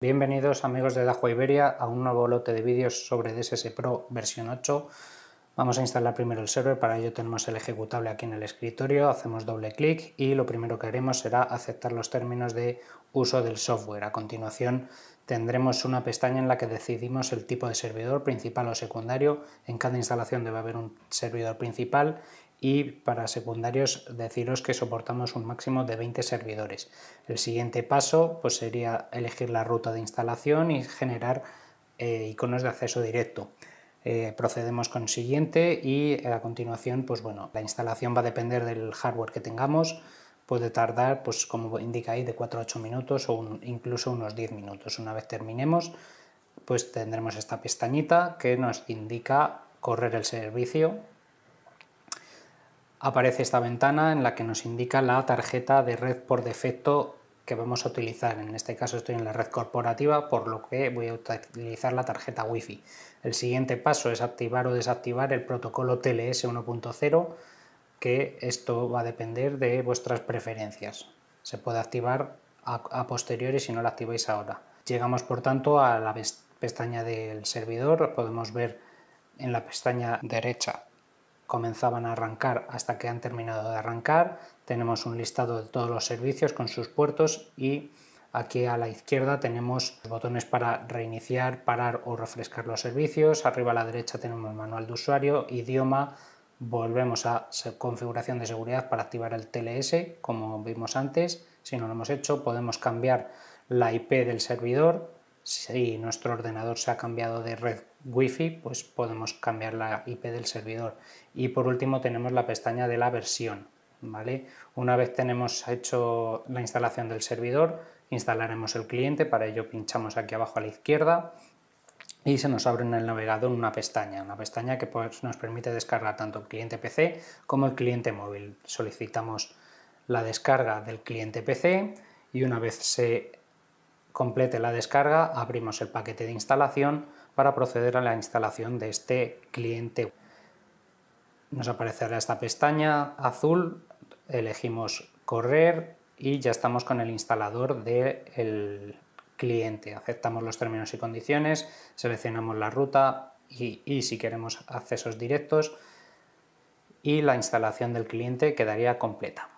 Bienvenidos amigos de Dajo Iberia a un nuevo lote de vídeos sobre DSS Pro versión 8. Vamos a instalar primero el server, para ello tenemos el ejecutable aquí en el escritorio, hacemos doble clic y lo primero que haremos será aceptar los términos de uso del software. A continuación tendremos una pestaña en la que decidimos el tipo de servidor, principal o secundario. En cada instalación debe haber un servidor principal y para secundarios deciros que soportamos un máximo de 20 servidores. El siguiente paso pues, sería elegir la ruta de instalación y generar eh, iconos de acceso directo. Eh, procedemos con siguiente y eh, a continuación pues bueno, la instalación va a depender del hardware que tengamos, puede tardar pues como indica ahí de 4 a 8 minutos o incluso unos 10 minutos. Una vez terminemos pues tendremos esta pestañita que nos indica correr el servicio aparece esta ventana en la que nos indica la tarjeta de red por defecto que vamos a utilizar. En este caso estoy en la red corporativa, por lo que voy a utilizar la tarjeta Wi-Fi. El siguiente paso es activar o desactivar el protocolo TLS 1.0, que esto va a depender de vuestras preferencias. Se puede activar a, posteriori si no la activáis ahora. Llegamos por tanto a la pestaña del servidor, podemos ver en la pestaña derecha comenzaban a arrancar hasta que han terminado de arrancar. Tenemos un listado de todos los servicios con sus puertos y aquí a la izquierda tenemos los botones para reiniciar, parar o refrescar los servicios. Arriba a la derecha tenemos el manual de usuario, idioma, volvemos a configuración de seguridad para activar el TLS como vimos antes. Si no lo hemos hecho podemos cambiar la IP del servidor si nuestro ordenador se ha cambiado de red wifi fi pues podemos cambiar la IP del servidor. Y por último tenemos la pestaña de la versión. ¿vale? Una vez tenemos hecho la instalación del servidor, instalaremos el cliente, para ello pinchamos aquí abajo a la izquierda y se nos abre en el navegador una pestaña, una pestaña que pues, nos permite descargar tanto el cliente PC como el cliente móvil. Solicitamos la descarga del cliente PC y una vez se complete la descarga, abrimos el paquete de instalación para proceder a la instalación de este cliente. Nos aparecerá esta pestaña azul, elegimos correr y ya estamos con el instalador del cliente. Aceptamos los términos y condiciones, seleccionamos la ruta y si queremos accesos directos y la instalación del cliente quedaría completa.